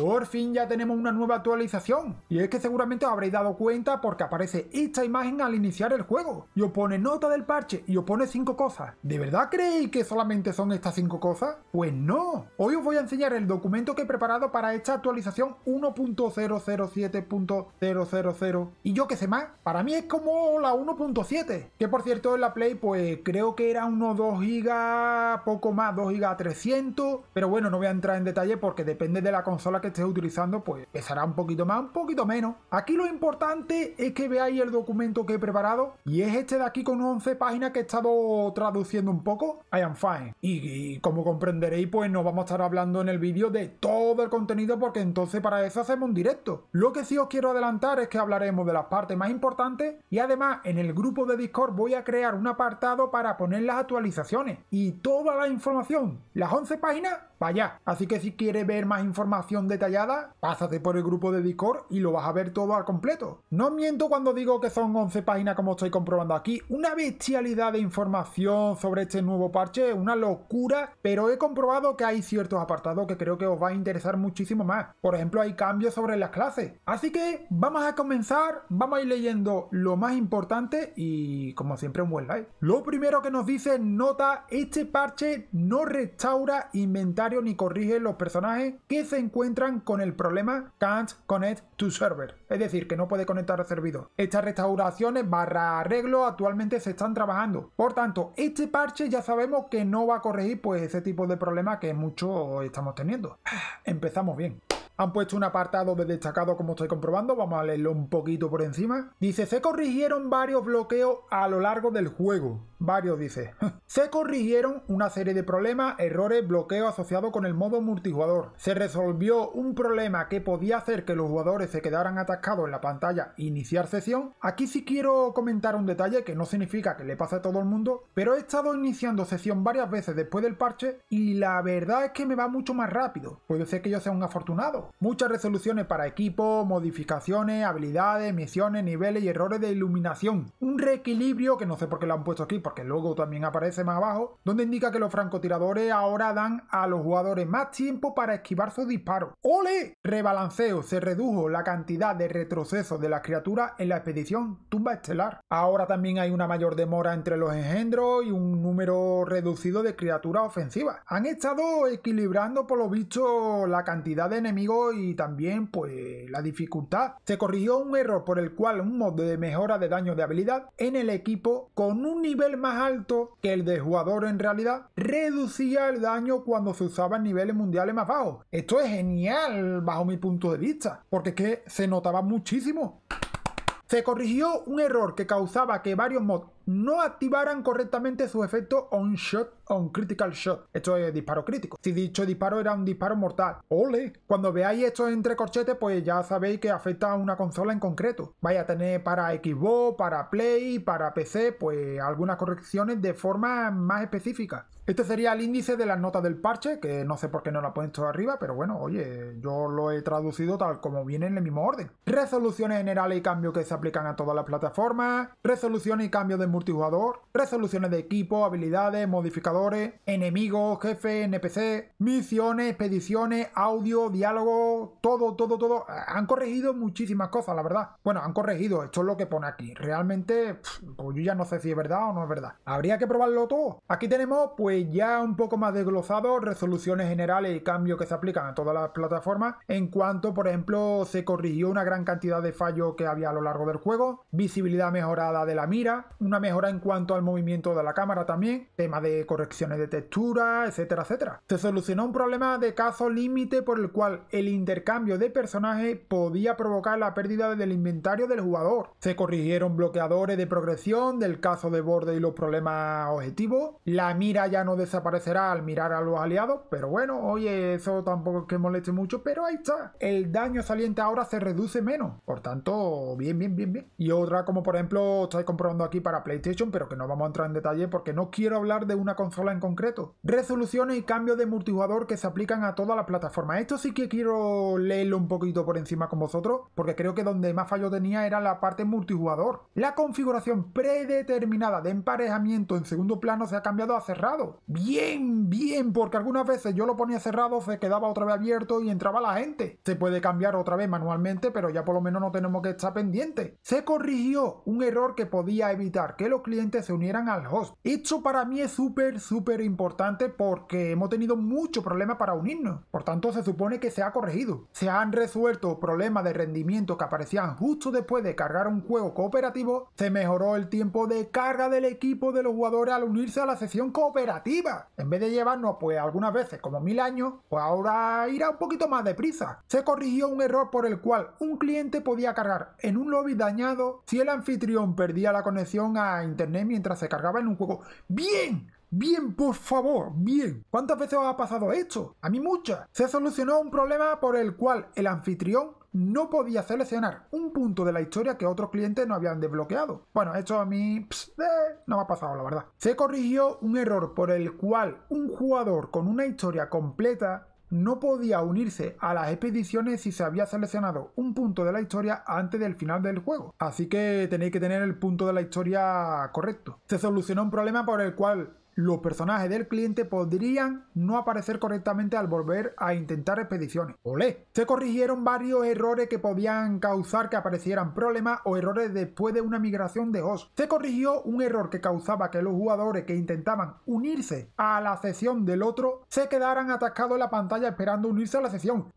Por fin ya tenemos una nueva actualización. Y es que seguramente os habréis dado cuenta porque aparece esta imagen al iniciar el juego. Y os pone nota del parche y os pone cinco cosas. ¿De verdad creéis que solamente son estas cinco cosas? Pues no. Hoy os voy a enseñar el documento que he preparado para esta actualización 1.007.000. Y yo que sé más, para mí es como la 1.7. Que por cierto en la Play pues creo que era unos 2 GB, poco más, 2 GB 300. Pero bueno, no voy a entrar en detalle porque depende de la consola que estés utilizando pues pesará un poquito más, un poquito menos. Aquí lo importante es que veáis el documento que he preparado y es este de aquí con 11 páginas que he estado traduciendo un poco, I am fine. Y, y como comprenderéis pues no vamos a estar hablando en el vídeo de todo el contenido porque entonces para eso hacemos un directo. Lo que sí os quiero adelantar es que hablaremos de las partes más importantes y además en el grupo de Discord voy a crear un apartado para poner las actualizaciones y toda la información, las 11 páginas Vaya, Así que si quieres ver más información detallada, pásate por el grupo de Discord y lo vas a ver todo al completo. No miento cuando digo que son 11 páginas como estoy comprobando aquí, una bestialidad de información sobre este nuevo parche, una locura, pero he comprobado que hay ciertos apartados que creo que os va a interesar muchísimo más. Por ejemplo, hay cambios sobre las clases. Así que vamos a comenzar, vamos a ir leyendo lo más importante y como siempre un buen like. Lo primero que nos dice nota, este parche no restaura inventario ni corrige los personajes que se encuentran con el problema can't connect to server, es decir, que no puede conectar al servidor. Estas restauraciones barra arreglo actualmente se están trabajando. Por tanto, este parche ya sabemos que no va a corregir pues ese tipo de problema que muchos estamos teniendo. Empezamos bien. Han puesto un apartado de destacado como estoy comprobando, vamos a leerlo un poquito por encima. Dice, se corrigieron varios bloqueos a lo largo del juego. Varios dice. se corrigieron una serie de problemas, errores, bloqueos asociados con el modo multijugador. Se resolvió un problema que podía hacer que los jugadores se quedaran atascados en la pantalla e iniciar sesión. Aquí sí quiero comentar un detalle que no significa que le pase a todo el mundo, pero he estado iniciando sesión varias veces después del parche y la verdad es que me va mucho más rápido. Puede ser que yo sea un afortunado Muchas resoluciones para equipo, modificaciones, habilidades, misiones, niveles y errores de iluminación. Un reequilibrio que no sé por qué lo han puesto aquí, porque luego también aparece más abajo, donde indica que los francotiradores ahora dan a los jugadores más tiempo para esquivar sus disparos. ¡Ole! Rebalanceo, se redujo la cantidad de retroceso de las criaturas en la expedición Tumba Estelar. Ahora también hay una mayor demora entre los engendros y un número reducido de criaturas ofensivas. Han estado equilibrando por lo visto la cantidad de enemigos y también pues la dificultad. Se corrigió un error por el cual un mod de mejora de daño de habilidad en el equipo con un nivel más alto que el de jugador en realidad reducía el daño cuando se usaba en niveles mundiales más bajos. Esto es genial bajo mi punto de vista, porque es que se notaba muchísimo. Se corrigió un error que causaba que varios mods no activaran correctamente su efecto on-shot un critical shot. Esto es disparo crítico. Si dicho disparo era un disparo mortal. ¡Ole! Cuando veáis esto entre corchetes, pues ya sabéis que afecta a una consola en concreto. Vaya a tener para Xbox, para Play, para PC, pues algunas correcciones de forma más específica. Este sería el índice de las notas del parche, que no sé por qué no lo he puesto arriba, pero bueno, oye, yo lo he traducido tal como viene en el mismo orden. Resoluciones generales y cambios que se aplican a todas las plataformas, resoluciones y cambios de multijugador, resoluciones de equipo, habilidades, modificadores enemigos, jefes, NPC, misiones, expediciones, audio, diálogo, todo, todo, todo. Han corregido muchísimas cosas, la verdad. Bueno, han corregido, esto es lo que pone aquí. Realmente, pues yo ya no sé si es verdad o no es verdad. Habría que probarlo todo. Aquí tenemos, pues ya un poco más desglosado, resoluciones generales y cambios que se aplican a todas las plataformas. En cuanto, por ejemplo, se corrigió una gran cantidad de fallos que había a lo largo del juego, visibilidad mejorada de la mira, una mejora en cuanto al movimiento de la cámara también, tema de corrección de textura, etcétera, etcétera. Se solucionó un problema de caso límite por el cual el intercambio de personajes podía provocar la pérdida del inventario del jugador. Se corrigieron bloqueadores de progresión del caso de borde y los problemas objetivos. La mira ya no desaparecerá al mirar a los aliados, pero bueno, oye, eso tampoco es que moleste mucho, pero ahí está. El daño saliente ahora se reduce menos. Por tanto, bien, bien, bien, bien. Y otra como por ejemplo, estoy comprobando aquí para PlayStation, pero que no vamos a entrar en detalle porque no quiero hablar de una consola en concreto. Resoluciones y cambios de multijugador que se aplican a todas las plataformas. Esto sí que quiero leerlo un poquito por encima con vosotros, porque creo que donde más fallo tenía era la parte multijugador. La configuración predeterminada de emparejamiento en segundo plano se ha cambiado a cerrado. Bien, bien, porque algunas veces yo lo ponía cerrado, se quedaba otra vez abierto y entraba la gente. Se puede cambiar otra vez manualmente, pero ya por lo menos no tenemos que estar pendiente. Se corrigió un error que podía evitar que los clientes se unieran al host. Esto para mí es súper, súper importante porque hemos tenido mucho problema para unirnos. Por tanto, se supone que se ha corregido. Se han resuelto problemas de rendimiento que aparecían justo después de cargar un juego cooperativo. Se mejoró el tiempo de carga del equipo de los jugadores al unirse a la sesión cooperativa. En vez de llevarnos, pues algunas veces como mil años, pues ahora irá un poquito más deprisa. Se corrigió un error por el cual un cliente podía cargar en un lobby dañado si el anfitrión perdía la conexión a internet mientras se cargaba en un juego. ¡Bien! Bien, por favor, bien. ¿Cuántas veces os ha pasado esto? A mí muchas. Se solucionó un problema por el cual el anfitrión no podía seleccionar un punto de la historia que otros clientes no habían desbloqueado. Bueno, esto a mí eh, no me ha pasado, la verdad. Se corrigió un error por el cual un jugador con una historia completa no podía unirse a las expediciones si se había seleccionado un punto de la historia antes del final del juego. Así que tenéis que tener el punto de la historia correcto. Se solucionó un problema por el cual los personajes del cliente podrían no aparecer correctamente al volver a intentar expediciones. ¡Olé! Se corrigieron varios errores que podían causar que aparecieran problemas o errores después de una migración de host. Se corrigió un error que causaba que los jugadores que intentaban unirse a la sesión del otro se quedaran atascados en la pantalla esperando unirse a la sesión.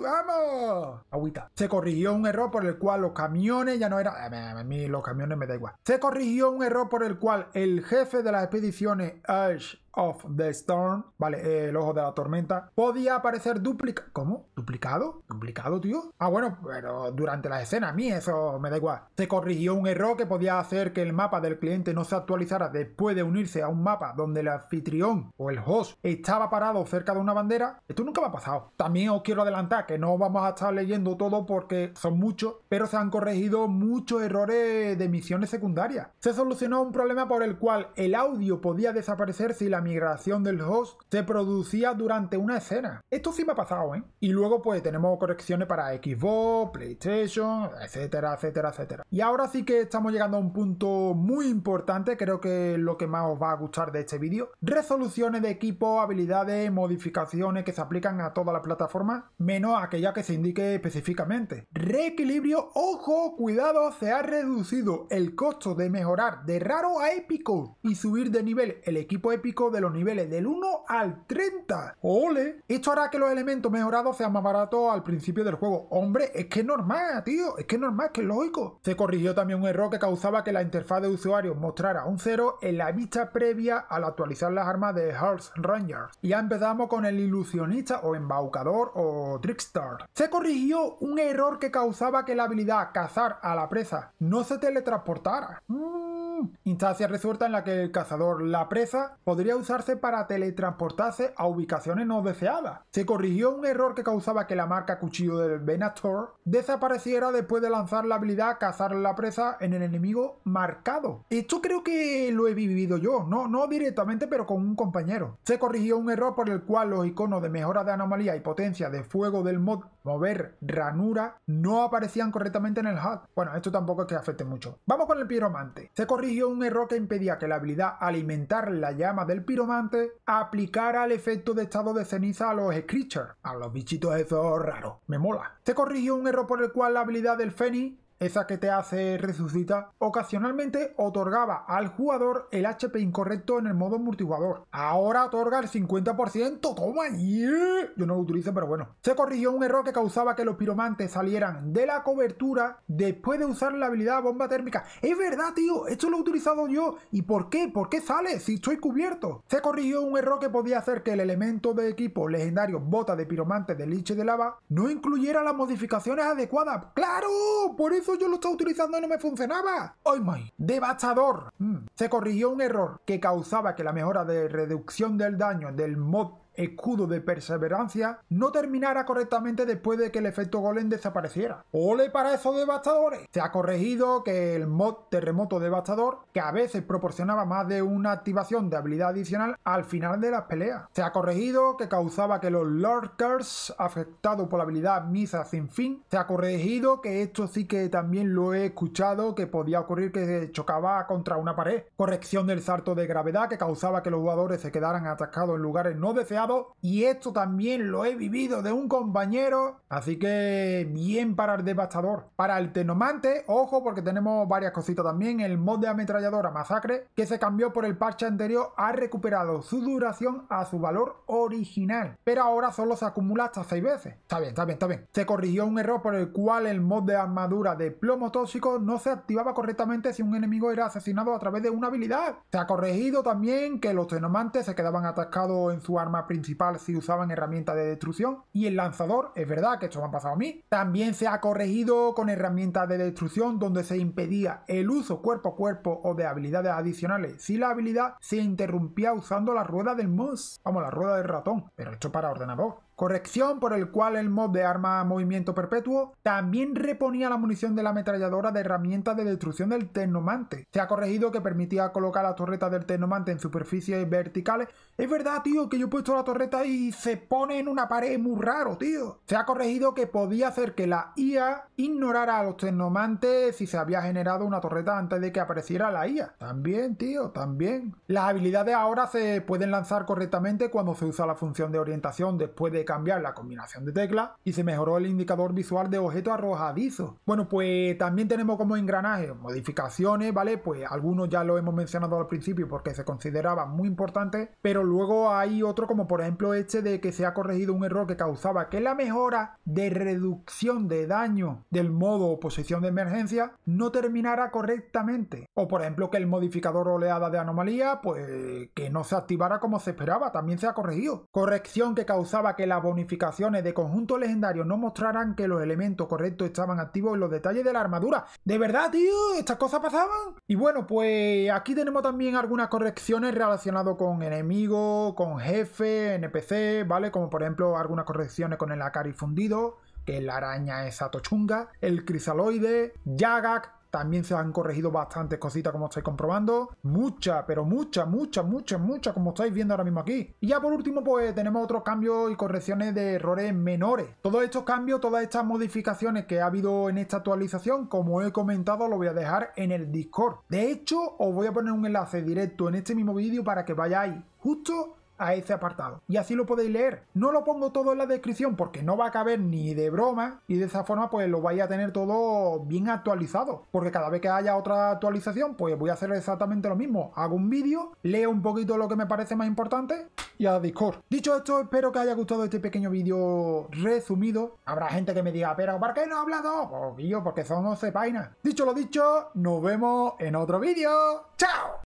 ¡Vamos! Agüita. Se corrigió un error por el cual los camiones ya no eran... A mí los camiones me da igual. Se corrigió un error por el cual el jefe de las expediciones, Ash of the Storm, vale, el ojo de la tormenta, podía aparecer duplicado. ¿Cómo? ¿Duplicado? ¿Duplicado, tío? Ah, bueno, pero durante la escena, a mí eso me da igual. Se corrigió un error que podía hacer que el mapa del cliente no se actualizara después de unirse a un mapa donde el anfitrión o el host estaba parado cerca de una bandera. Esto nunca me ha pasado. También os quiero adelantar que no vamos a estar leyendo todo porque son muchos, pero se han corregido muchos errores de misiones secundarias. Se solucionó un problema por el cual el audio podía desaparecer si la migración del host se producía durante una escena. Esto sí me ha pasado, ¿eh? Y luego pues tenemos correcciones para Xbox, PlayStation, etcétera, etcétera, etcétera. Y ahora sí que estamos llegando a un punto muy importante, creo que lo que más os va a gustar de este vídeo. Resoluciones de equipo, habilidades, modificaciones que se aplican a toda la plataforma menos aquella que se indique específicamente. Reequilibrio, ojo, cuidado, se ha reducido el costo de mejorar de raro a épico y subir de nivel el equipo épico de los niveles del 1 al 30. ¡Ole! Esto hará que los elementos mejorados sean más baratos al principio del juego. Hombre, es que es normal, tío. Es que es normal, que es lógico. Se corrigió también un error que causaba que la interfaz de usuario mostrara un 0 en la vista previa al actualizar las armas de Hearth Ranger. ya empezamos con el ilusionista o embaucador o trickster. Se corrigió un error que causaba que la habilidad cazar a la presa no se teletransportara. Mm, Instancia resuelta en la que el cazador la presa podría usarse para teletransportarse a ubicaciones no deseadas. Se corrigió un error que causaba que la marca cuchillo del Venator desapareciera después de lanzar la habilidad cazar la presa en el enemigo marcado. Esto creo que lo he vivido yo, no, no directamente pero con un compañero. Se corrigió un error por el cual los iconos de mejora de anomalía y potencia de fuego del mod mover ranura no aparecían correctamente en el HUD. Bueno, esto tampoco es que afecte mucho. Vamos con el piromante. Se corrigió corrigió un error que impedía que la habilidad alimentar la llama del piromante aplicara el efecto de estado de ceniza a los Screechers, a los bichitos esos raros. Me mola. Se corrigió un error por el cual la habilidad del Feni esa que te hace resucita, ocasionalmente otorgaba al jugador el HP incorrecto en el modo multijugador. Ahora otorga el 50%, toma, yo no lo utilizo, pero bueno. Se corrigió un error que causaba que los piromantes salieran de la cobertura después de usar la habilidad bomba térmica. Es verdad, tío, esto lo he utilizado yo. ¿Y por qué? ¿Por qué sale si estoy cubierto? Se corrigió un error que podía hacer que el elemento de equipo legendario bota de piromante de liche de lava no incluyera las modificaciones adecuadas. ¡Claro! Por eso yo lo estaba utilizando y no me funcionaba. ¡Ay, my! ¡Devastador! Mm. Se corrigió un error que causaba que la mejora de reducción del daño del mod escudo de perseverancia no terminara correctamente después de que el efecto golem desapareciera. ¡Ole para esos devastadores! Se ha corregido que el mod terremoto devastador, que a veces proporcionaba más de una activación de habilidad adicional al final de las peleas. Se ha corregido que causaba que los lurkers afectados por la habilidad misa sin fin. Se ha corregido que esto sí que también lo he escuchado que podía ocurrir que chocaba contra una pared. Corrección del salto de gravedad que causaba que los jugadores se quedaran atascados en lugares no deseados y esto también lo he vivido de un compañero, así que bien para el devastador. Para el tenomante, ojo porque tenemos varias cositas también, el mod de ametralladora masacre que se cambió por el parche anterior ha recuperado su duración a su valor original, pero ahora solo se acumula hasta 6 veces. Está bien, está bien, está bien. Se corrigió un error por el cual el mod de armadura de plomo tóxico no se activaba correctamente si un enemigo era asesinado a través de una habilidad. Se ha corregido también que los tenomantes se quedaban atascados en su arma principal si usaban herramientas de destrucción y el lanzador, es verdad que esto me ha pasado a mí, también se ha corregido con herramientas de destrucción donde se impedía el uso cuerpo a cuerpo o de habilidades adicionales si la habilidad se interrumpía usando la rueda del mouse, vamos, la rueda del ratón, pero hecho para ordenador corrección por el cual el mod de arma movimiento perpetuo también reponía la munición de la ametralladora de herramientas de destrucción del Tecnomante. Se ha corregido que permitía colocar la torreta del Tecnomante en superficies verticales. Es verdad, tío, que yo he puesto la torreta y se pone en una pared muy raro, tío. Se ha corregido que podía hacer que la IA ignorara a los Tecnomantes si se había generado una torreta antes de que apareciera la IA. También, tío, también. Las habilidades ahora se pueden lanzar correctamente cuando se usa la función de orientación después de cambiar la combinación de teclas y se mejoró el indicador visual de objeto arrojadizo Bueno, pues también tenemos como engranaje modificaciones, ¿vale? Pues algunos ya lo hemos mencionado al principio porque se consideraba muy importante pero luego hay otro como por ejemplo este de que se ha corregido un error que causaba que la mejora de reducción de daño del modo oposición de emergencia no terminara correctamente. O por ejemplo que el modificador oleada de anomalía pues que no se activara como se esperaba, también se ha corregido. Corrección que causaba que la bonificaciones de conjuntos legendarios no mostrarán que los elementos correctos estaban activos en los detalles de la armadura. ¿De verdad, tío? ¿Estas cosas pasaban? Y bueno, pues aquí tenemos también algunas correcciones relacionadas con enemigos, con jefe, NPC, ¿vale? Como por ejemplo algunas correcciones con el Akari fundido, que es la araña es tochunga el crisaloide, Yagak, también se han corregido bastantes cositas como estáis comprobando. Mucha, pero mucha, muchas, muchas, muchas, como estáis viendo ahora mismo aquí. Y ya por último pues tenemos otros cambios y correcciones de errores menores. Todos estos cambios, todas estas modificaciones que ha habido en esta actualización, como he comentado, lo voy a dejar en el Discord. De hecho, os voy a poner un enlace directo en este mismo vídeo para que vayáis justo a ese apartado. Y así lo podéis leer. No lo pongo todo en la descripción porque no va a caber ni de broma y de esa forma pues lo vais a tener todo bien actualizado. Porque cada vez que haya otra actualización pues voy a hacer exactamente lo mismo. Hago un vídeo, leo un poquito lo que me parece más importante y a Discord. Dicho esto, espero que haya gustado este pequeño vídeo resumido. Habrá gente que me diga, pero ¿por qué no ha hablado? Pues, porque son se páginas. Dicho lo dicho, nos vemos en otro vídeo. ¡Chao!